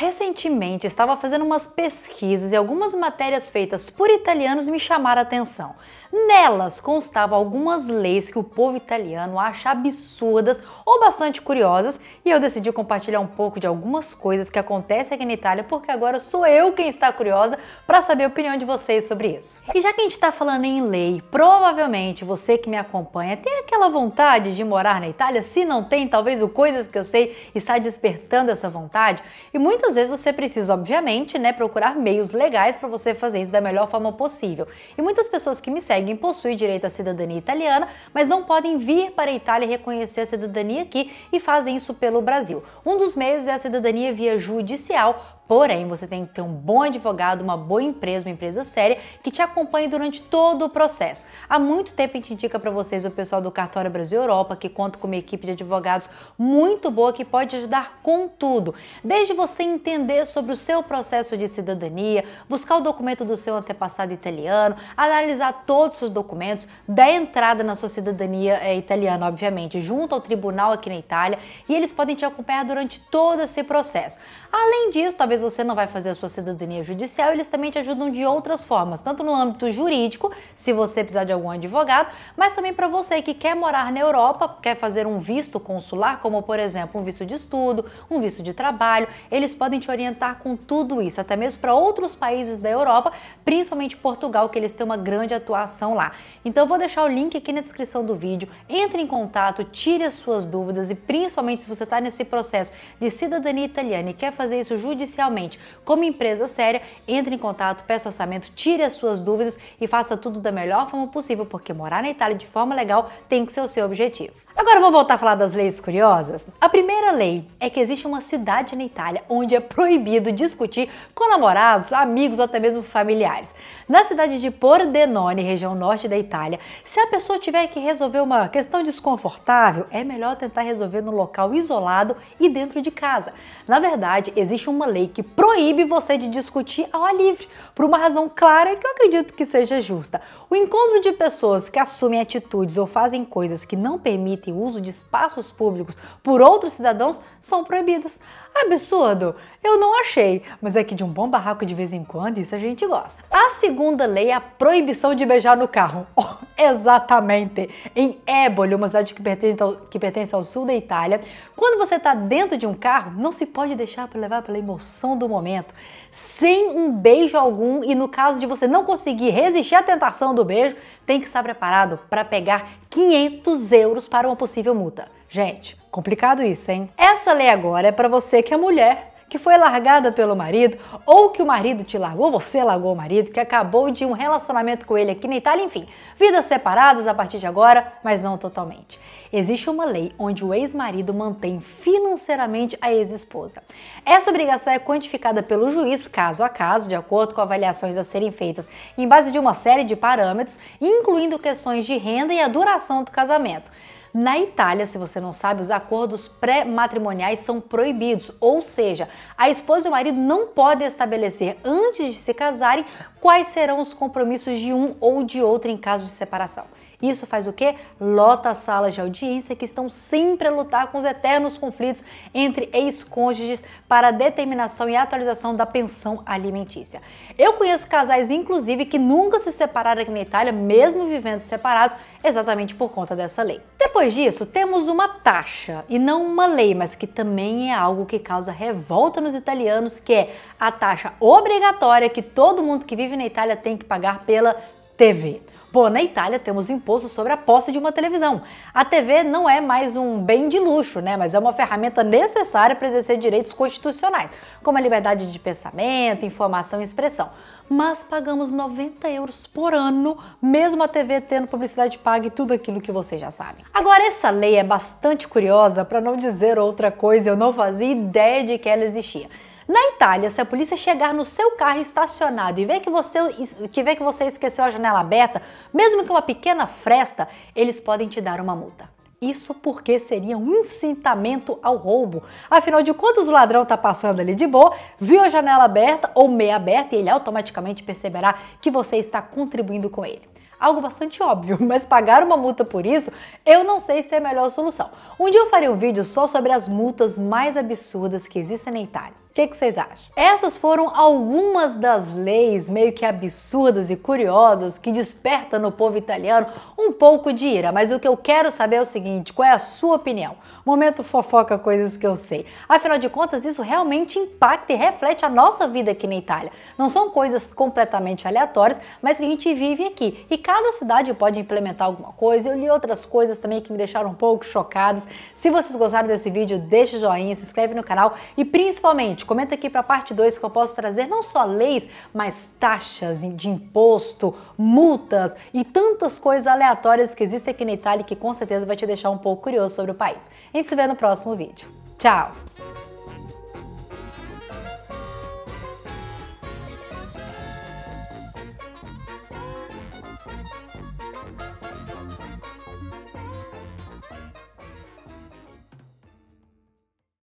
Recentemente estava fazendo umas pesquisas e algumas matérias feitas por italianos me chamaram a atenção. Nelas constavam algumas leis que o povo italiano acha absurdas ou bastante curiosas, e eu decidi compartilhar um pouco de algumas coisas que acontecem aqui na Itália, porque agora sou eu quem está curiosa para saber a opinião de vocês sobre isso. E já que a gente está falando em lei, provavelmente você que me acompanha tem aquela vontade de morar na Itália? Se não tem, talvez o Coisas que eu sei está despertando essa vontade. E muitas vezes você precisa, obviamente, né, procurar meios legais para você fazer isso da melhor forma possível. E muitas pessoas que me seguem conseguem possuir direito à cidadania italiana, mas não podem vir para a Itália reconhecer a cidadania aqui e fazem isso pelo Brasil. Um dos meios é a cidadania via judicial, Porém, você tem que ter um bom advogado, uma boa empresa, uma empresa séria que te acompanhe durante todo o processo. Há muito tempo a gente indica para vocês o pessoal do Cartório Brasil Europa, que conta com uma equipe de advogados muito boa que pode ajudar com tudo, desde você entender sobre o seu processo de cidadania, buscar o documento do seu antepassado italiano, analisar todos os documentos, dar entrada na sua cidadania é, italiana, obviamente, junto ao tribunal aqui na Itália, e eles podem te acompanhar durante todo esse processo. Além disso, talvez depois você não vai fazer a sua cidadania judicial, eles também te ajudam de outras formas, tanto no âmbito jurídico, se você precisar de algum advogado, mas também para você que quer morar na Europa, quer fazer um visto consular, como por exemplo um visto de estudo, um visto de trabalho, eles podem te orientar com tudo isso, até mesmo para outros países da Europa, principalmente Portugal, que eles têm uma grande atuação lá. Então eu vou deixar o link aqui na descrição do vídeo, entre em contato, tire as suas dúvidas e principalmente se você está nesse processo de cidadania italiana e quer fazer isso judicialmente, realmente, como empresa séria, entre em contato, peça orçamento, tire as suas dúvidas e faça tudo da melhor forma possível, porque morar na Itália de forma legal tem que ser o seu objetivo. Agora vou voltar a falar das leis curiosas. A primeira lei é que existe uma cidade na Itália onde é proibido discutir com namorados, amigos ou até mesmo familiares. Na cidade de Pordenone, região norte da Itália, se a pessoa tiver que resolver uma questão desconfortável, é melhor tentar resolver no local isolado e dentro de casa. Na verdade, existe uma lei que proíbe você de discutir ao ar livre, por uma razão clara que eu acredito que seja justa. O encontro de pessoas que assumem atitudes ou fazem coisas que não permitem e uso de espaços públicos por outros cidadãos são proibidas. Ah, absurdo? Eu não achei, mas é que de um bom barraco de vez em quando isso a gente gosta. A segunda lei é a proibição de beijar no carro. Oh, Exatamente, em Éboli, uma cidade que pertence, ao, que pertence ao sul da Itália. Quando você está dentro de um carro, não se pode deixar para levar pela emoção do momento, sem um beijo algum e no caso de você não conseguir resistir à tentação do beijo, tem que estar preparado para pegar 500 euros para uma possível multa. Gente, complicado isso, hein? Essa lei agora é para você que é mulher que foi largada pelo marido, ou que o marido te largou, você largou o marido, que acabou de um relacionamento com ele aqui na Itália, enfim, vidas separadas a partir de agora, mas não totalmente. Existe uma lei onde o ex-marido mantém financeiramente a ex-esposa. Essa obrigação é quantificada pelo juiz caso a caso, de acordo com avaliações a serem feitas em base de uma série de parâmetros, incluindo questões de renda e a duração do casamento. Na Itália, se você não sabe, os acordos pré-matrimoniais são proibidos, ou seja, a esposa e o marido não podem estabelecer antes de se casarem quais serão os compromissos de um ou de outro em caso de separação. Isso faz o quê? Lota as salas de audiência que estão sempre a lutar com os eternos conflitos entre ex-cônjuges para a determinação e atualização da pensão alimentícia. Eu conheço casais, inclusive, que nunca se separaram aqui na Itália, mesmo vivendo separados, exatamente por conta dessa lei. Depois disso, temos uma taxa, e não uma lei, mas que também é algo que causa revolta nos italianos, que é a taxa obrigatória que todo mundo que vive na Itália tem que pagar pela TV. Pô, na Itália temos imposto sobre a posse de uma televisão. A TV não é mais um bem de luxo, né? Mas é uma ferramenta necessária para exercer direitos constitucionais, como a liberdade de pensamento, informação e expressão mas pagamos 90 euros por ano, mesmo a TV tendo publicidade paga e tudo aquilo que vocês já sabem. Agora, essa lei é bastante curiosa, para não dizer outra coisa, eu não fazia ideia de que ela existia. Na Itália, se a polícia chegar no seu carro estacionado e ver que você, que ver que você esqueceu a janela aberta, mesmo que uma pequena fresta, eles podem te dar uma multa. Isso porque seria um incitamento ao roubo. Afinal de contas, o ladrão está passando ali de boa, viu a janela aberta ou meia aberta e ele automaticamente perceberá que você está contribuindo com ele algo bastante óbvio, mas pagar uma multa por isso, eu não sei se é a melhor solução. Um dia eu farei um vídeo só sobre as multas mais absurdas que existem na Itália. O que, que, vocês acham? Essas foram algumas das leis meio que absurdas e curiosas que desperta no povo italiano um pouco de ira, mas o que eu quero saber é o seguinte: qual é a sua opinião? Momento fofoca, coisas que eu sei. Afinal de contas, isso realmente impacta e reflete a nossa vida aqui na Itália. Não são coisas completamente aleatórias, mas que a gente vive aqui. E cada cidade pode implementar alguma coisa. Eu li outras coisas também que me deixaram um pouco chocadas. Se vocês gostaram desse vídeo, deixa o joinha, se inscreve no canal e principalmente gente. Comenta aqui para a parte 2 que eu posso trazer não só leis, mas taxas de imposto, multas e tantas coisas aleatórias que existem aqui na Itália que com certeza vai te deixar um pouco curioso sobre o país. A gente se vê no próximo vídeo. Tchau!